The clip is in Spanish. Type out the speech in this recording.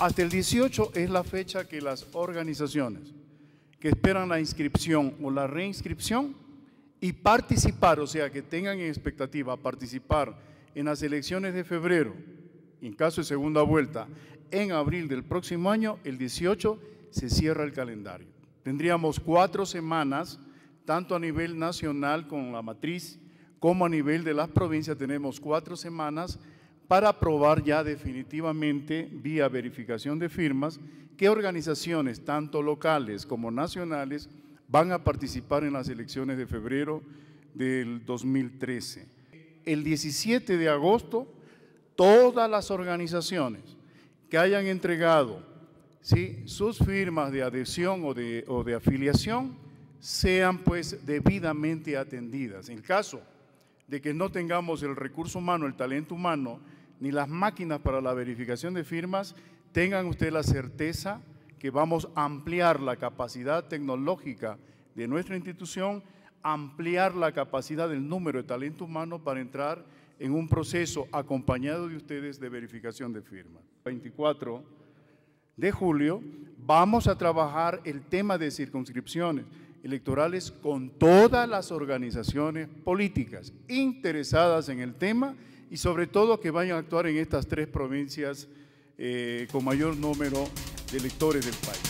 Hasta el 18 es la fecha que las organizaciones que esperan la inscripción o la reinscripción y participar, o sea, que tengan en expectativa participar en las elecciones de febrero, en caso de segunda vuelta, en abril del próximo año, el 18, se cierra el calendario. Tendríamos cuatro semanas, tanto a nivel nacional con la matriz, como a nivel de las provincias tenemos cuatro semanas para aprobar ya definitivamente, vía verificación de firmas, qué organizaciones, tanto locales como nacionales, van a participar en las elecciones de febrero del 2013. El 17 de agosto, todas las organizaciones que hayan entregado sus firmas de adhesión o de, afiliación sean pues debidamente atendidas. En caso de que no tengamos el recurso humano, el talento humano, ni las máquinas para la verificación de firmas, tengan ustedes la certeza que vamos a ampliar la capacidad tecnológica de nuestra institución, ampliar la capacidad del número de talento humano para entrar en un proceso acompañado de ustedes de verificación de firmas. 24 de julio vamos a trabajar el tema de circunscripciones electorales con todas las organizaciones políticas interesadas en el tema y sobre todo que vayan a actuar en estas tres provincias eh, con mayor número de electores del país.